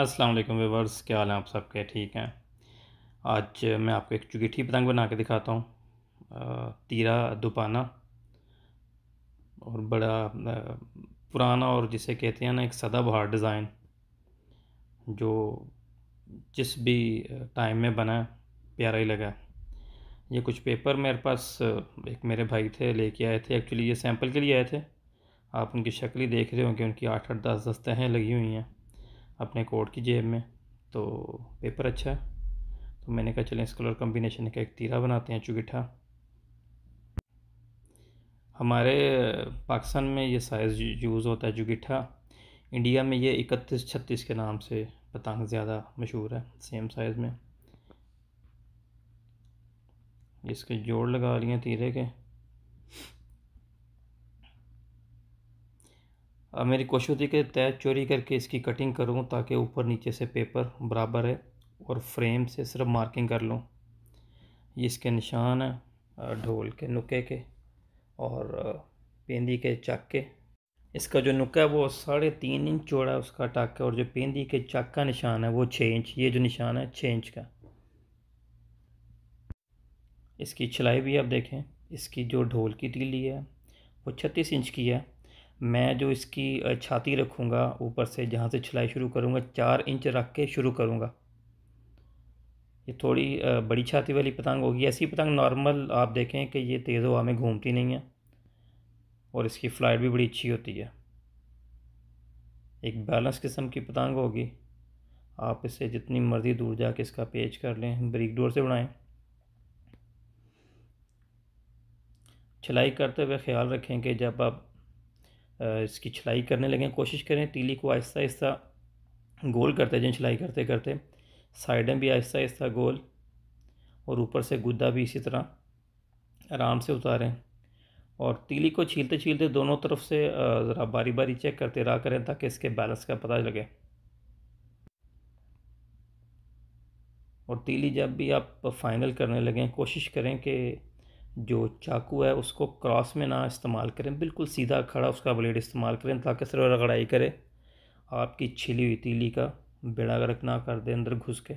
अस्सलाम वालेकुम क्या हाल है आप सबके ठीक हैं आज मैं आपको एक चुगीठी पतंग बना के दिखाता हूँ तीरा दुपाना और बड़ा पुराना और जिसे कहते हैं ना एक सदाबहार डिज़ाइन जो जिस भी टाइम में बना प्यारा ही लगा ये कुछ पेपर मेरे पास एक मेरे भाई थे लेके आए थे एक्चुअली ये सैंपल के लिए आए थे आप उनकी शक्ल ही देख रहे होंगे उनकी आठ आठ दस दस्तें हैं लगी हुई हैं अपने कोट की जेब में तो पेपर अच्छा है तो मैंने कहा चलें इस कलर कम्बिनेशन का एक तीरा बनाते हैं चुगिठा हमारे पाकिस्तान में ये साइज़ यूज़ होता है जुगिठा इंडिया में ये इकतीस छत्तीस के नाम से पतंग ज़्यादा मशहूर है सेम साइज़ में इसके जोड़ लगा लिए तीरे के अब मेरी कोशिश होती है कि तय चोरी करके इसकी कटिंग करूँ ताकि ऊपर नीचे से पेपर बराबर है और फ्रेम से सिर्फ मार्किंग कर लूँ ये इसके निशान हैं ढोल के नुके के और पेंदी के चक के इसका जो नुका है वो साढ़े तीन इंच चौड़ा है उसका टक है और जो पेंदी के चक का निशान है वो छः इंच ये जो निशान है छः इंच का इसकी छलाई भी आप देखें इसकी जो ढोल की तीली है वो छत्तीस इंच की है मैं जो इसकी छाती रखूँगा ऊपर से जहाँ से छिलाई शुरू करूँगा चार इंच रख के शुरू करूँगा ये थोड़ी बड़ी छाती वाली पतंग होगी ऐसी पतंग नॉर्मल आप देखें कि ये तेज़ हवा में घूमती नहीं है और इसकी फ्लाइट भी बड़ी अच्छी होती है एक बैलेंस किस्म की पतंग होगी आप इसे जितनी मर्ज़ी दूर जा इसका पेज कर लें ब्रिक डोर से बनाएं छलाई करते हुए ख्याल रखें कि जब आप इसकी छिलाई करने लगें कोशिश करें तीली को आहिस्ता आहिस्ता गोल करते जाएँ छिलाई करते करते साइडें भी आहिस्ता आहिस्ता गोल और ऊपर से गुद्दा भी इसी तरह आराम से उतारें और तीली को छीलते छीलते दोनों तरफ से ज़रा बारी बारी चेक करते रहा करें ताकि इसके बैलेंस का पता लगे और तीली जब भी आप फाइनल करने लगें कोशिश करें कि जो चाकू है उसको क्रॉस में ना इस्तेमाल करें बिल्कुल सीधा खड़ा उसका ब्लेड इस्तेमाल करें ताकि सर रगड़ाई करे आपकी छिली हुई तीली का बेड़ा गर्क ना कर दे अंदर घुस के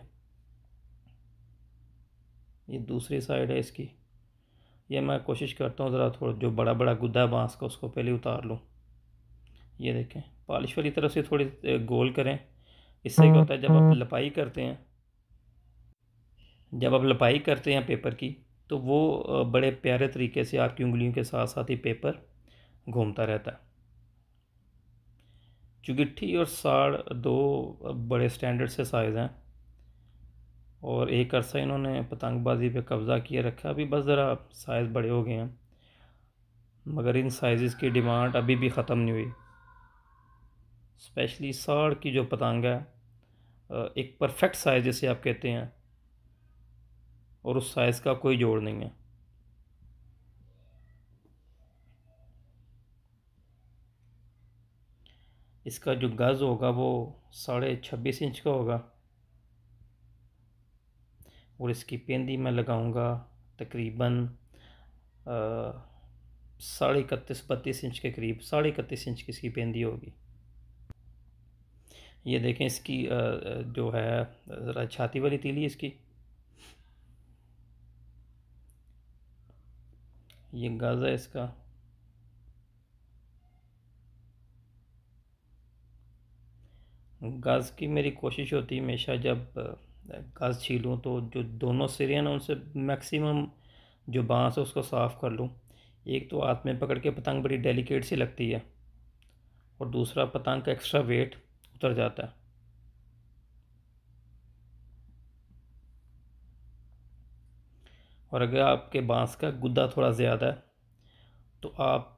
ये दूसरी साइड है इसकी ये मैं कोशिश करता हूँ ज़रा थोड़ा जो बड़ा बड़ा गुद्दा बांस का उसको पहले उतार लूँ ये देखें पॉलिश वाली तरफ से थोड़ी गोल करें इससे क्या होता है जब आप लपाई करते हैं जब आप लपाई करते हैं पेपर की तो वो बड़े प्यारे तरीके से आपकी उंगलियों के साथ साथ ही पेपर घूमता रहता है चुगिट्ठी और साड़ दो बड़े स्टैंडर्ड से साइज़ हैं और एक अरसा इन्होंने पतंगबाजी पे कब्ज़ा किए रखा अभी बस ज़रा साइज़ बड़े हो गए हैं मगर इन साइज़ की डिमांड अभी भी ख़त्म नहीं हुई स्पेशली साड़ की जो पतंग है एक परफेक्ट साइज़ जिसे आप कहते हैं और उस साइज़ का कोई जोड़ नहीं है इसका जो गज़ होगा वो साढ़े छब्बीस इंच का होगा और इसकी पेंदी मैं लगाऊंगा तकरीबन साढ़े इकतीस बत्तीस इंच के करीब साढ़े इकतीस इंच की इसकी पेंदी होगी ये देखें इसकी आ, जो है छाती वाली तीली इसकी ये गाज़ा इसका गाज की मेरी कोशिश होती है हमेशा जब गाज छीलूँ तो जो दोनों सिरे हैं ना उनसे मैक्सिमम जो बाँस है उसको साफ़ कर लूँ एक तो हाथ में पकड़ के पतंग बड़ी डेलिकेट सी लगती है और दूसरा पतंग का एक्स्ट्रा वेट उतर जाता है और अगर आपके बाँस का गुद्दा थोड़ा ज़्यादा है तो आप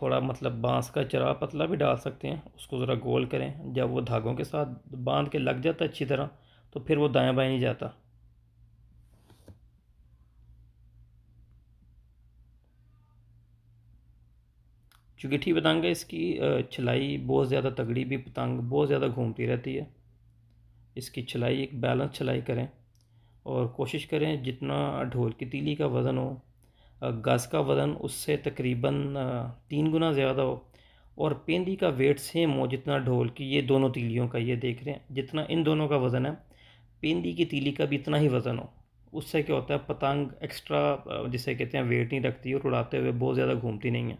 थोड़ा मतलब बाँस का चरा पतला भी डाल सकते हैं उसको ज़रा गोल करें जब वो धागों के साथ बांध के लग जाता अच्छी तरह तो फिर वो दाएं बाएं नहीं जाता चुगिठी पतंग है इसकी छलाई बहुत ज़्यादा तगड़ी भी पतंग बहुत ज़्यादा घूमती रहती है इसकी छलाई एक बैलेंस छलाई करें और कोशिश करें जितना ढोल की तीली का वज़न हो गज़ का वज़न उससे तकरीबन तीन गुना ज़्यादा हो और पेंदी का वेट सेम हो जितना ढोल की ये दोनों तीलियों का ये देख रहे हैं जितना इन दोनों का वज़न है पेंदी की तीली का भी इतना ही वज़न हो उससे क्या होता है पतंग एक्स्ट्रा जिसे कहते हैं वेट नहीं रखती और उड़ाते हुए बहुत ज़्यादा घूमती नहीं है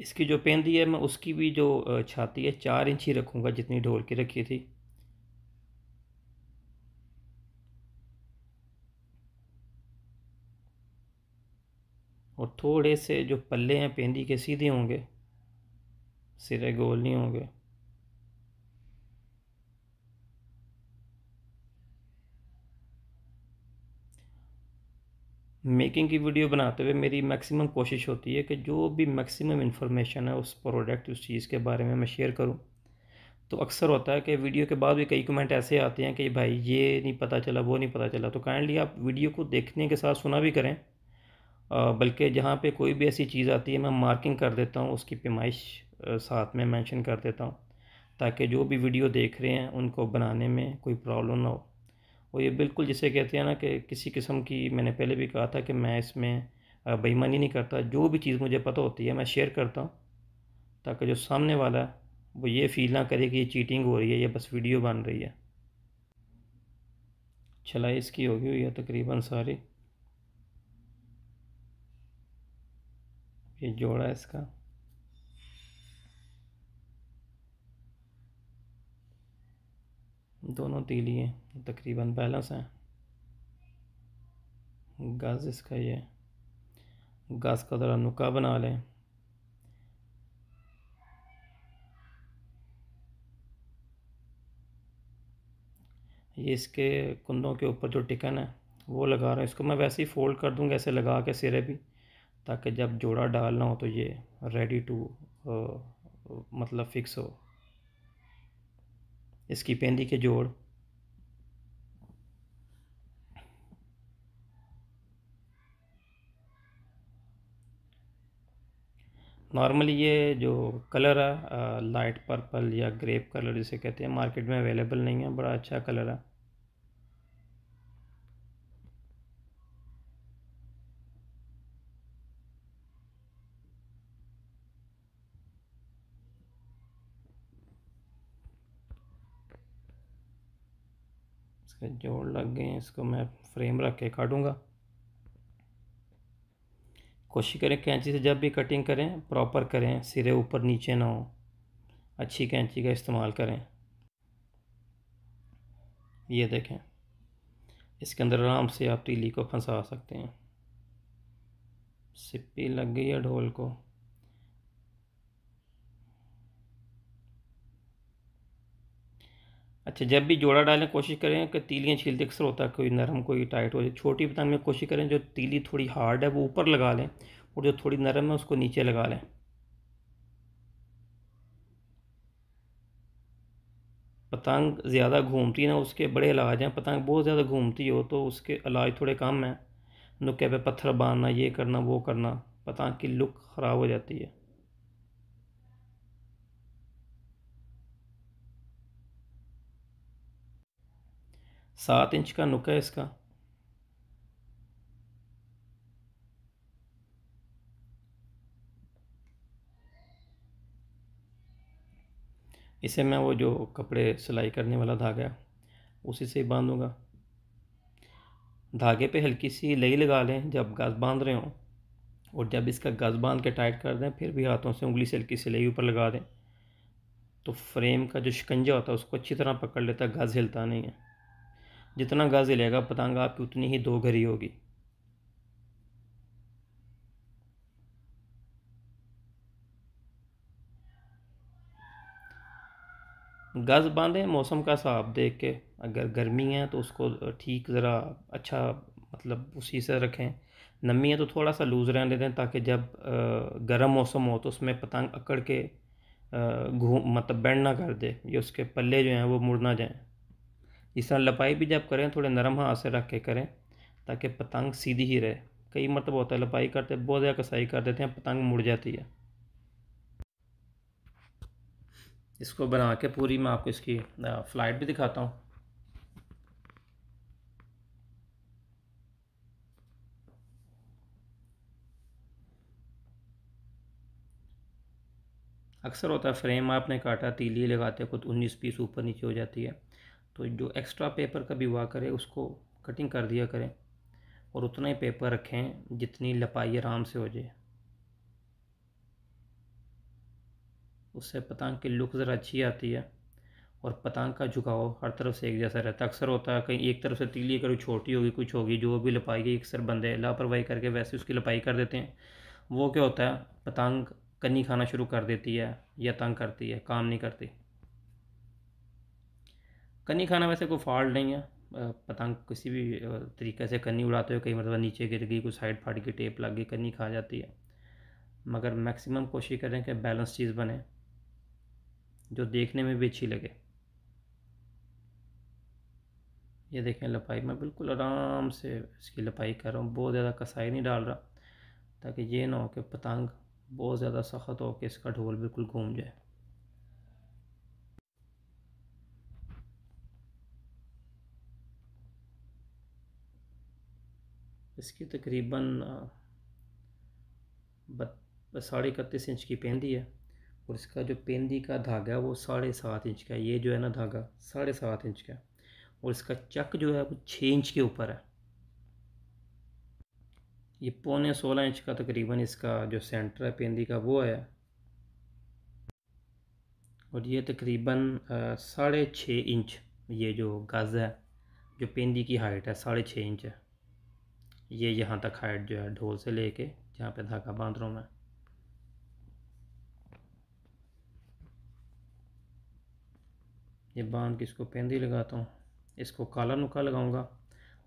इसकी जो पेंदी है मैं उसकी भी जो छाती है चार इंच ही रखूँगा जितनी ढोल की रखी थी और थोड़े से जो पल्ले हैं पेंदी के सीधे होंगे सिरे गोल नहीं होंगे मेकिंग की वीडियो बनाते हुए मेरी मैक्सिमम कोशिश होती है कि जो भी मैक्सिमम इन्फॉर्मेशन है उस प्रोडक्ट उस चीज़ के बारे में मैं शेयर करूं तो अक्सर होता है कि वीडियो के बाद भी कई कमेंट ऐसे आते हैं कि भाई ये नहीं पता चला वो नहीं पता चला तो काइंडली आप वीडियो को देखने के साथ सुना भी करें बल्कि जहाँ पे कोई भी ऐसी चीज़ आती है मैं मार्किंग कर देता हूँ उसकी पेमाइश साथ में मेंशन कर देता हूँ ताकि जो भी वीडियो देख रहे हैं उनको बनाने में कोई प्रॉब्लम ना हो और ये बिल्कुल जिसे कहते हैं ना कि किसी किस्म की मैंने पहले भी कहा था कि मैं इसमें बेईमानी नहीं करता जो भी चीज़ मुझे पता होती है मैं शेयर करता हूँ ताकि जो सामने वाला वो ये फील ना करे कि ये चीटिंग हो रही है या बस वीडियो बन रही है छलाई इसकी होगी हुई है तकरीबन सारी ये जोड़ा इसका दोनों तीलिए तकरीबन बैलेंस हैं गाज इसका ये गाज का ज़रा नुका बना लें ये इसके कुंदों के ऊपर जो टिकन है वो लगा रहा हूँ इसको मैं वैसे ही फ़ोल्ड कर दूँगा ऐसे लगा के सिरे भी ताकि जब जोड़ा डालना हो तो ये रेडी टू मतलब फिक्स हो इसकी पेंदी के जोड़ नॉर्मली ये जो कलर है लाइट पर्पल या ग्रेप कलर जिसे कहते हैं मार्केट में अवेलेबल नहीं है बड़ा अच्छा कलर है लग गए हैं इसको मैं फ्रेम रख के काटूँगा कोशिश करें कैंची से जब भी कटिंग करें प्रॉपर करें सिरे ऊपर नीचे ना हो अच्छी कैंची का इस्तेमाल करें ये देखें इसके अंदर आराम से आप तीली को फंसा सकते हैं सिप्पी लग गई है ढोल को अच्छा जब भी जोड़ा डालें कोशिश करें कि तीलियाँ छीलते अक्सर होता है कोई नरम कोई टाइट हो जाए छोटी पतंग में कोशिश करें जो तीली थोड़ी हार्ड है वो ऊपर लगा लें और जो थोड़ी नरम है उसको नीचे लगा लें पतंग ज़्यादा घूमती ना उसके बड़े इलाज हैं पतंग बहुत ज़्यादा घूमती हो तो उसके इलाज थोड़े कम हैं नुक्के पे पत्थर बांधना ये करना वो करना पतंग की लुक ख़राब हो जाती है सात इंच का नुक है इसका इसे मैं वो जो कपड़े सिलाई करने वाला धागा उसी से बांधूँगा धागे पे हल्की सी लई लगा लें जब गज बांध रहे हो और जब इसका गज बांध के टाइट कर दें फिर भी हाथों से उंगली से हल्की सी लई ऊपर लगा दें तो फ्रेम का जो शिकंजा होता है उसको अच्छी तरह पकड़ लेता है गज हिलता नहीं है जितना गज़ लेगा पतंग आपकी उतनी ही दो घरी होगी गज़ बांधें मौसम का हिसाब देख के अगर गर्मी है तो उसको ठीक ज़रा अच्छा मतलब उसी से रखें नमी है तो थोड़ा सा लूज़ रहने दें ताकि जब गर्म मौसम हो तो उसमें पतंग अकड़ के घूम मतलब बैंड ना कर दे ये उसके पल्ले जो हैं वो मुड़ ना जाएँ इस तरह लपाई भी जब करें थोड़े नरम हाथ से रख के करें ताकि पतंग सीधी ही रहे कई मतलब होता है लपाई करते बहुत ज़्यादा कसाई कर देते हैं पतंग मुड़ जाती है इसको बना के पूरी मैं आपको इसकी फ्लाइट भी दिखाता हूँ अक्सर होता है फ्रेम आपने काटा तीली लगाते हैं कुछ उन्नीस पीस ऊपर नीचे हो जाती है तो जो एक्स्ट्रा पेपर कभी हुआ करे उसको कटिंग कर दिया करें और उतना ही पेपर रखें जितनी लपाई आराम से हो जाए उससे पतंग की लुक ज़रा अच्छी आती है और पतंग का झुकाव हर तरफ से एक जैसा रहता है अक्सर होता है कहीं एक तरफ से तीली करो छोटी होगी कुछ होगी जो भी लपाई गई अक्सर बंदे लापरवाही करके वैसे उसकी लपाई कर देते हैं वो क्या होता है पतंग कन्नी खाना शुरू कर देती है या तंग करती है काम नहीं करती कन्नी खाना वैसे कोई फॉल्ट नहीं है पतंग किसी भी तरीके से कन्नी उड़ाते हुए कई मतलब नीचे गिर गई कोई साइड फाट की टेप लग गई कन्नी खा जाती है मगर मैक्सिमम कोशिश करें कि बैलेंस चीज़ बने जो देखने में भी अच्छी लगे ये देखें लपाई मैं बिल्कुल आराम से इसकी लपाई कर रहा हूँ बहुत ज़्यादा कसाई नहीं डाल रहा ताकि ये ना हो कि पतंग बहुत ज़्यादा सख्त हो कि इसका ढोल बिल्कुल घूम जाए इसकी तकरीबन साढ़े इकतीस इंच की पेंदी है और इसका जो पेंदी का धागा है वो साढ़े सात इंच का है ये जो है ना धागा साढ़े सात इंच का है और इसका चक जो है वो छः इंच के ऊपर है ये पौने सोलह इंच का तकरीबन इसका जो सेंटर है पेंदी का वो है और ये तकरीबन साढ़े छः इंच ये जो गज़ है जो पेंदी की हाइट है साढ़े छः इंच है ये यहाँ तक हाइट जो है ढोल से लेके जहाँ पे धागा बांध रहा हूँ मैं ये बांध के इसको पेंदी लगाता हूँ इसको काला नुका लगाऊंगा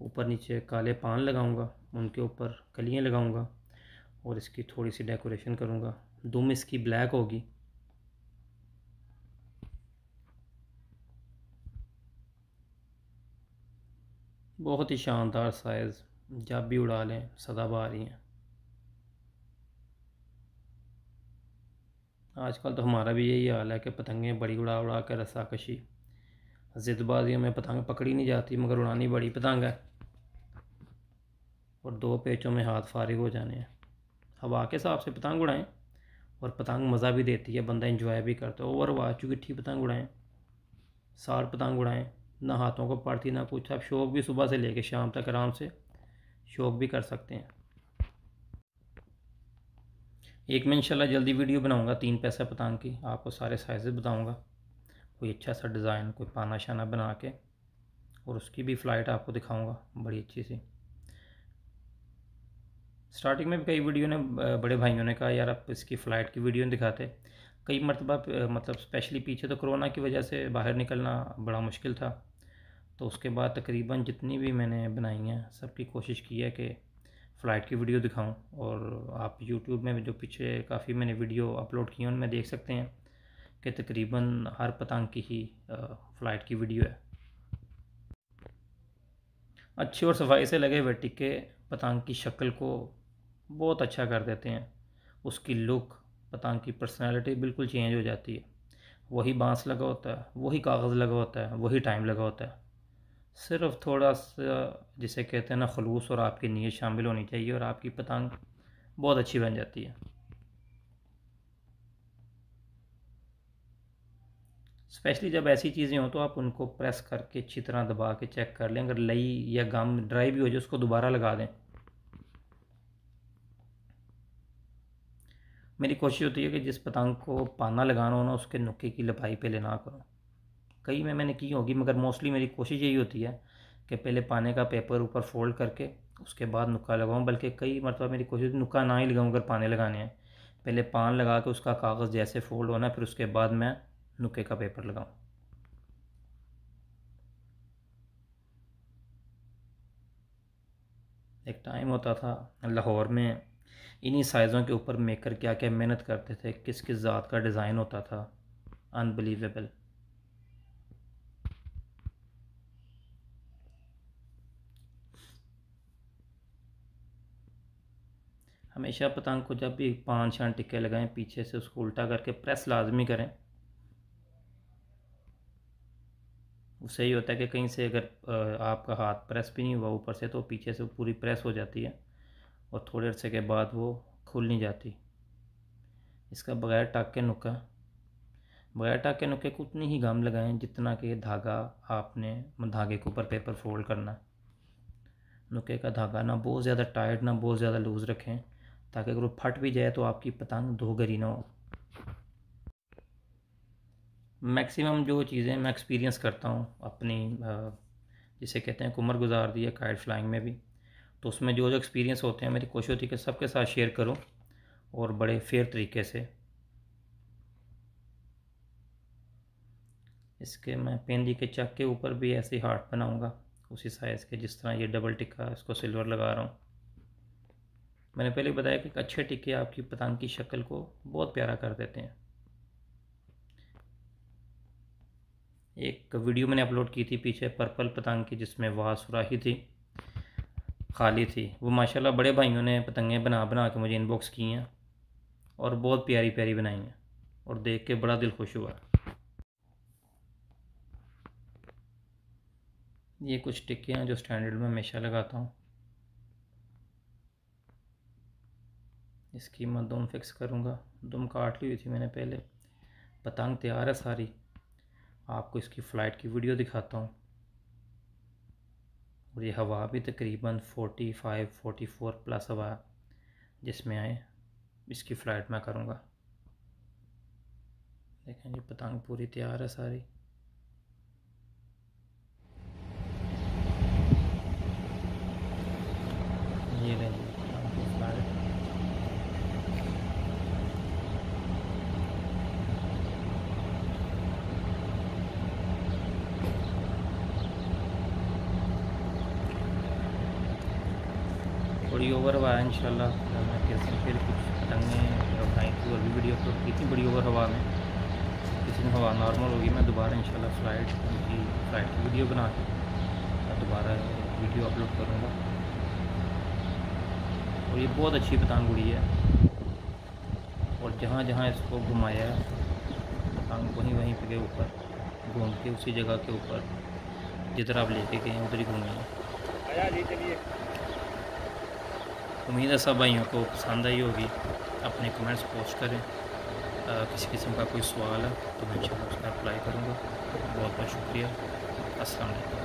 ऊपर नीचे काले पान लगाऊंगा उनके ऊपर कलियाँ लगाऊंगा और इसकी थोड़ी सी डेकोरेशन करूँगा दुम इसकी ब्लैक होगी बहुत ही शानदार साइज़ जब भी उड़ा लें सदाबहार ही हैं आजकल तो हमारा भी यही हाल है कि पतंगें बड़ी उड़ा उड़ा कर रस्साकशी जिदबाजियों में पतंग पकड़ी नहीं जाती मगर उड़ानी बड़ी पतंग है और दो पेचों में हाथ फारिग हो जाने हैं हवा के हिसाब से पतंग उड़ाएं और पतंग मज़ा भी देती है बंदा इंजॉय भी करता है ओवर वाचू गिट्ठी पतंग उड़ाएं सार पतंग उड़ाएं ना हाथों को पड़ती ना कुछ आप शौक भी सुबह से लेके शाम तक आराम से शौक भी कर सकते हैं एक मैं इंशाल्लाह जल्दी वीडियो बनाऊंगा तीन पैसा पतंग की आपको सारे साइज बताऊंगा कोई अच्छा सा डिज़ाइन कोई पाना शाना बना के और उसकी भी फ़्लाइट आपको दिखाऊंगा बड़ी अच्छी सी स्टार्टिंग में कई वीडियो ने बड़े भाइयों ने कहा यार आप इसकी फ़्लाइट की वीडियो दिखाते कई मरतबा मतलब स्पेशली पीछे तो कोरोना की वजह से बाहर निकलना बड़ा मुश्किल था तो उसके बाद तकरीबन जितनी भी मैंने बनाई हैं सबकी कोशिश की है कि फ़्लाइट की वीडियो दिखाऊं और आप यूट्यूब में जो पीछे काफ़ी मैंने वीडियो अपलोड की हैं उनमें देख सकते हैं कि तकरीबन हर पतंग की ही फ़्लाइट की वीडियो है अच्छी और सफाई से लगे हुए टिक्के पतंग की शक्ल को बहुत अच्छा कर देते हैं उसकी लुक पतंग की पर्सनैलिटी बिल्कुल चेंज हो जाती है वही बांस लगा होता है वही कागज़ लगा होता है वही टाइम लगा होता है सिर्फ थोड़ा सा जिसे कहते हैं ना खलूस और आपकी नीयत शामिल होनी चाहिए और आपकी पतंग बहुत अच्छी बन जाती है स्पेशली जब ऐसी चीज़ें हों तो आप उनको प्रेस करके अच्छी तरह दबा के चेक कर लें अगर लई या गम ड्राई भी हो जाए उसको दोबारा लगा दें मेरी कोशिश होती है कि जिस पतंग को पाना लगाना हो ना उसके नुक्के की लपाई पे लेना करो कई में मैंने की होगी मगर मोस्टली मेरी कोशिश यही होती है कि पहले पाने का पेपर ऊपर फोल्ड करके उसके बाद नुक्का लगाऊँ बल्कि कई मरतबा मेरी कोशिश नुक्का ना ही लगाऊँ अगर पाने लगाने हैं पहले पान लगा के उसका कागज़ जैसे फोल्ड होना फिर उसके बाद मैं नुक्के का पेपर लगाऊँ एक टाइम होता था लाहौर में इन्हीं साइज़ों के ऊपर मेकर क्या क्या मेहनत करते थे किस किस ज़ात का डिज़ाइन होता था अनबिलीवेबल हमेशा पतंग को जब भी पान शान टिक्के लगाएं पीछे से उसको उल्टा करके प्रेस लाजमी करें उससे ही होता है कि कहीं से अगर आपका हाथ प्रेस भी नहीं हुआ ऊपर से तो पीछे से पूरी प्रेस हो जाती है और थोड़े अरसे के बाद वो खुल नहीं जाती इसका बगैर टाक के नुका बगैर टाक के नुके को उतनी ही गम लगाएं जितना कि धागा आपने धागे के ऊपर पेपर फोल्ड करना नुके का धागा ना बहुत ज़्यादा टाइट ना बहुत ज़्यादा लूज़ रखें ताकि अगर वो फट भी जाए तो आपकी पतंग धोगरी ना हो मैक्सिमम जो चीज़ें मैं एक्सपीरियंस करता हूँ अपनी जिसे कहते हैं कुमर गुजार दी है काइट फ्लाइंग में भी तो उसमें जो जो एक्सपीरियंस होते हैं मेरी कोशिश होती है कि सबके साथ शेयर करूँ और बड़े फेयर तरीके से इसके मैं पेंदी के चक के ऊपर भी ऐसे हार्ट बनाऊँगा उसी साइज़ के जिस तरह ये डबल टिक्का इसको सिल्वर लगा रहा हूँ मैंने पहले बताया कि अच्छे टिक्के आपकी पतंग की शक्ल को बहुत प्यारा कर देते हैं एक वीडियो मैंने अपलोड की थी पीछे पर्पल पतंग की जिसमें वहाँ सुराही थी खाली थी वो माशाल्लाह बड़े भाइयों ने पतंगें बना बना के मुझे इनबॉक्स की हैं और बहुत प्यारी प्यारी बनाई हैं और देख के बड़ा दिल खुश हुआ ये कुछ टिक्के हैं जो स्टैंडर्ड में हमेशा लगाता हूँ इसकी मैं दुम फिक्स करूँगा दुम काट ली हुई थी मैंने पहले पतंग तैयार है सारी आपको इसकी फ़्लाइट की वीडियो दिखाता हूँ और ये हवा भी तकरीबन 45, 44 प्लस हवा जिसमें आए इसकी फ़्लाइट मैं करूँगा देखें जी पतंग पूरी तैयार है सारी माशाल्लाह मैं कैसे फिर कुछ पतंगें बनाई थी और भी वीडियो अपलोड की थी बड़ी ओवर हवा में किसी में हवा नॉर्मल होगी मैं दोबारा इंशाल्लाह फ्लाइट उनकी फ्लाइट की वीडियो बना के दोबारा वीडियो अपलोड करूँगा और ये बहुत अच्छी पतंग उड़ी है और जहाँ जहाँ इसको घुमाया है पतंग वहीं वहीं पे ऊपर घूम के उसी जगह के ऊपर जिधर आप लेके गए उधर ही घूमे उम्मीद है सब भाइयों को पसंद आई होगी अपने कमेंट्स पोस्ट करें आ, किसी किस्म का कोई सवाल है तो मैं इन उसका अप्लाई करूँगा बहुत बहुत शुक्रिया असल